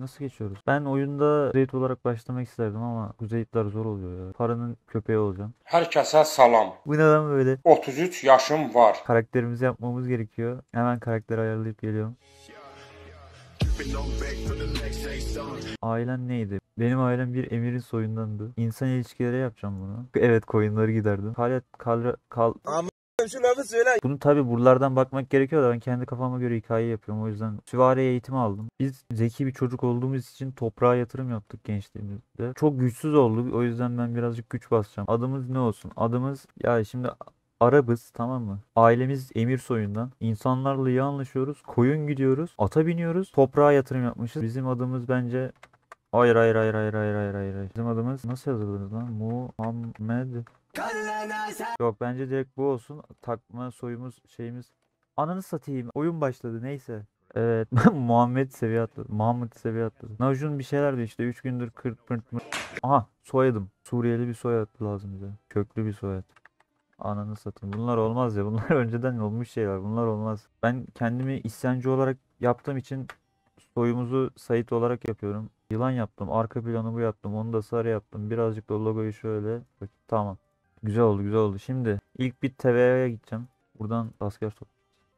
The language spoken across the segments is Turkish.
nasıl geçiyoruz? Ben oyunda Kuzeyit olarak başlamak isterdim ama Kuzeyitler zor oluyor ya. Paranın köpeği olacağım. Herkese salam. Bu ne neden böyle? 33 yaşım var. Karakterimizi yapmamız gerekiyor. Hemen karakteri ayarlayıp geliyorum. Ailen neydi? Benim ailem bir emirin soyundandı. İnsan ilişkileri yapacağım bunu. Evet koyunları giderdim. Kalet, kalra, kal... Ama... Şu lafı söyle. Bunu tabi buralardan bakmak gerekiyor da ben kendi kafama göre hikaye yapıyorum. O yüzden süvari eğitimi aldım. Biz zeki bir çocuk olduğumuz için toprağa yatırım yaptık gençliğimizde. Çok güçsüz olduk. O yüzden ben birazcık güç basacağım. Adımız ne olsun? Adımız ya şimdi Arabız tamam mı? Ailemiz emir soyundan. İnsanlarla iyi anlaşıyoruz. Koyun gidiyoruz. Ata biniyoruz. Toprağa yatırım yapmışız. Bizim adımız bence Hayır hayır hayır hayır hayır hayır hayır. Bizim adımız nasıl yazılır lan? Muhammed Yok bence direkt bu olsun. Takma soyumuz şeyimiz. Ananı satayım. Oyun başladı neyse. Evet Muhammed seviye atladı. Muhammed seviye atladı. Najun bir şeyler diyor işte 3 gündür kırt pırt mı. Aha soyadım. Suriyeli bir soyad lazım bize. Köklü bir soyad. Ananı satayım. Bunlar olmaz ya. Bunlar önceden olmuş şeyler. Bunlar olmaz. Ben kendimi isyancı olarak yaptığım için soyumuzu Sait olarak yapıyorum. Yılan yaptım. Arka planı bu yaptım. Onu da sarı yaptım. Birazcık da logoyu şöyle. Tamam. Güzel oldu güzel oldu. Şimdi ilk bir TV'ye gideceğim. Buradan asker top.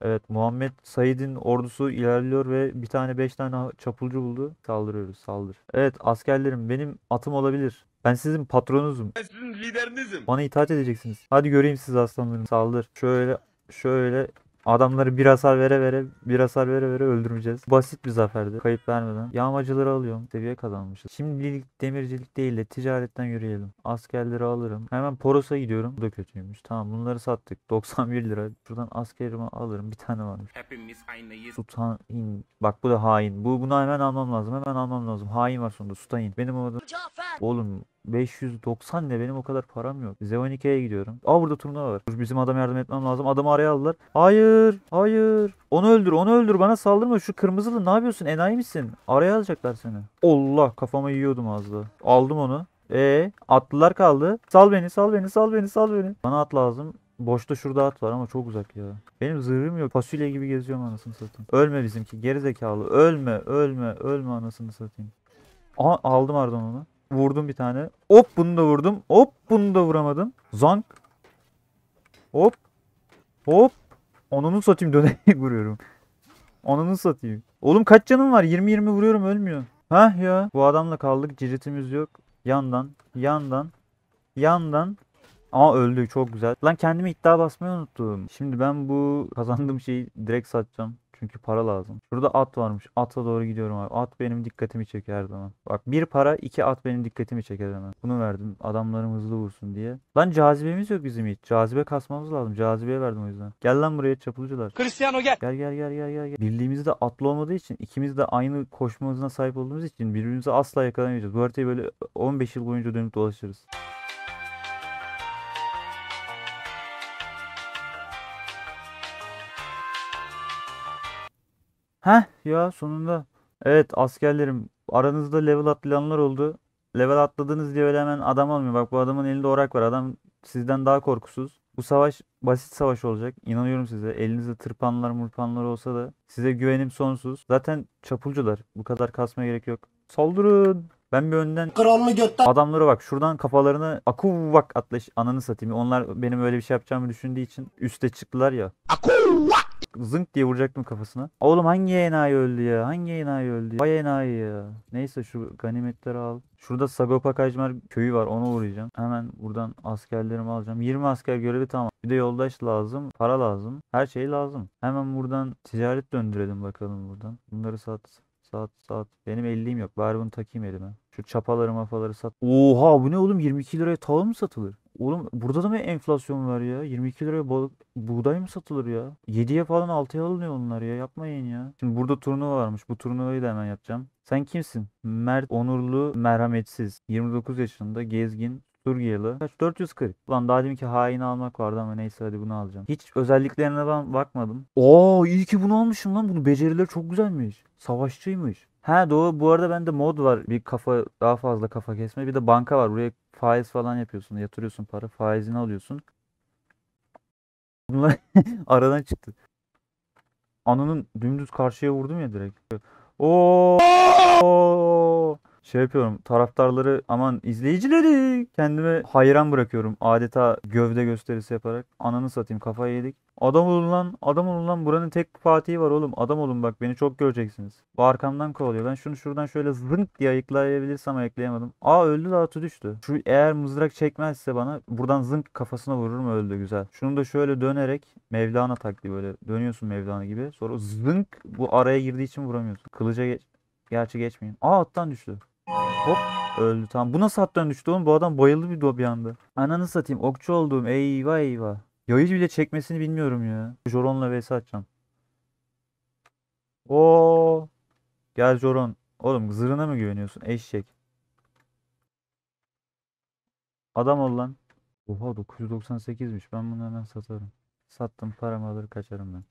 Evet Muhammed Said'in ordusu ilerliyor ve bir tane beş tane çapulcu buldu. Saldırıyoruz saldır. Evet askerlerim benim atım olabilir. Ben sizin patronunuzum. Ben sizin liderinizim. Bana itaat edeceksiniz. Hadi göreyim siz aslanlarım saldır. Şöyle şöyle Adamları bir hasar vere vere bir hasar vere vere öldürmeyeceğiz. Basit bir zaferdi. Kayıp vermeden. Yağmacıları alıyorum. Seviye kazanmışız. Şimdilik demircilik değil de ticaretten yürüyelim. Askerleri alırım. Hemen Poros'a gidiyorum. Bu da kötüymüş. Tamam bunları sattık. 91 lira. Şuradan askerimi alırım. Bir tane varmış. Hepimiz aynıyız. Sutain. Bak bu da hain. Bu bunu hemen almam lazım. Hemen almam lazım. Hain var sonunda. Sutain. Benim adım. Oğlum 590 ne benim o kadar param yok. Z12'ye gidiyorum. Aa burada turnuva var. Bizim adam yardım etmem lazım. Adamı araya aldılar. Hayır. Hayır. Onu öldür. Onu öldür. Bana saldırma. Şu kırmızılı ne yapıyorsun? Enayi misin? Araya alacaklar seni. Allah kafama yiyordum az da. Aldım onu. E atlılar kaldı. Sal beni sal beni sal beni sal beni. Bana at lazım. Boşta şurada at var ama çok uzak ya. Benim zırhım yok. Fasulye gibi geziyorum anasını satayım. Ölme bizimki. Gerizekalı. Ölme, ölme, ölme anasını satayım. Aha aldım Ardan onu. Vurdum bir tane. Hop bunu da vurdum. Hop bunu da vuramadım. Zank. Hop. Hop. Onunu satayım dönerek vuruyorum. Onunu satayım. Oğlum kaç canım var? 20-20 vuruyorum ölmüyor. Hah ya. Bu adamla kaldık. Ciritimiz yok. Yandan. Yandan. Yandan. Aa öldü çok güzel. Lan kendime iddia basmayı unuttum. Şimdi ben bu kazandığım şeyi direkt satacağım. Çünkü para lazım. Şurada at varmış. Ata doğru gidiyorum abi. At benim dikkatimi çeker her zaman. Bak bir para iki at benim dikkatimi çeker hemen. Bunu verdim. Adamlarım hızlı vursun diye. Lan cazibemiz yok bizim hiç. Cazibe kasmamız lazım. Cazibeye verdim o yüzden. Gel lan buraya çapulcular. Cristiano gel. Gel gel gel gel gel. gel. de atlı olmadığı için ikimiz de aynı koşma hızına sahip olduğumuz için birbirimizi asla yakalayamayacağız. Bu haritayı böyle 15 yıl boyunca dönüp dolaşırız. Heh ya sonunda. Evet askerlerim aranızda level atlayanlar oldu. Level atladınız diye öyle hemen adam almıyor. Bak bu adamın elinde orak var. Adam sizden daha korkusuz. Bu savaş basit savaş olacak. İnanıyorum size. Elinizde tırpanlar mırpanlar olsa da size güvenim sonsuz. Zaten çapulcular. Bu kadar kasmaya gerek yok. Saldırın. Ben bir önden kralını adamlara bak şuradan kafalarını akuvvak atlaş ananı satayım. Onlar benim öyle bir şey yapacağımı düşündüğü için üste çıktılar ya. Akuvvak zınk diye vuracaktım kafasına. Oğlum hangi enayi öldü ya? Hangi enayi öldü ya? Vay enayi ya. Neyse şu ganimetleri al. Şurada Sagopa Kajmer köyü var ona uğrayacağım. Hemen buradan askerlerimi alacağım. 20 asker görevi tamam. Bir de yoldaş lazım. Para lazım. Her şey lazım. Hemen buradan ticaret döndürelim bakalım buradan. Bunları sat. Sat sat. Benim 50'im yok. Bari bunu takayım elime. Şu çapaları mafaları sat. Oha bu ne oğlum 22 liraya tava mı satılır? Oğlum burada da mı enflasyon var ya? 22 liraya buğday mı satılır ya? 7'ye falan 6'ya alınıyor onlar ya. Yapmayın ya. Şimdi burada turnuva varmış. Bu turnuvayı da hemen yapacağım. Sen kimsin? Mert Onurlu Merhametsiz. 29 yaşında gezgin turgiyalı Kaç? 440. Ulan daha dedim ki hain almak vardı ama neyse hadi bunu alacağım. Hiç özelliklerine ben bakmadım. Oo iyi ki bunu almışım lan. Bunu becerileri çok güzelmiş. Savaşçıymış. Ha doğru. Bu arada bende mod var. Bir kafa daha fazla kafa kesme. Bir de banka var. Buraya faiz falan yapıyorsun. Yatırıyorsun para. Faizini alıyorsun. Bunlar aradan çıktı. Ananın dümdüz karşıya vurdum ya direkt. Oo! şey yapıyorum taraftarları aman izleyicileri kendime hayran bırakıyorum. Adeta gövde gösterisi yaparak ananı satayım kafayı yedik. Adam olun lan adam olun lan buranın tek Fatih'i var oğlum adam olun bak beni çok göreceksiniz. Bu arkamdan kovalıyor ben şunu şuradan şöyle zınk diye ayıklayabilirsem ayıklayamadım. Aa öldü de atı düştü. Şu eğer mızrak çekmezse bana buradan zınk kafasına vururum öldü güzel. Şunu da şöyle dönerek Mevlana taktiği böyle dönüyorsun Mevlana gibi. Sonra zınk bu araya girdiği için vuramıyorsun. Kılıca geç. Gerçi geçmeyin Aa attan düştü. Hop öldü tamam. Bu nasıl hattan düştü oğlum? Bu adam bayıldı bir, bir anda. Ananı satayım okçu olduğum eyvah eyvah. Yayı bile çekmesini bilmiyorum ya. Joron'la vs atacağım. Oo. Gel Joron. Oğlum zırhına mı güveniyorsun? Eşek. Adam ol lan. Oha 998'miş. Ben bunu hemen satarım. Sattım paramı alır kaçarım ben.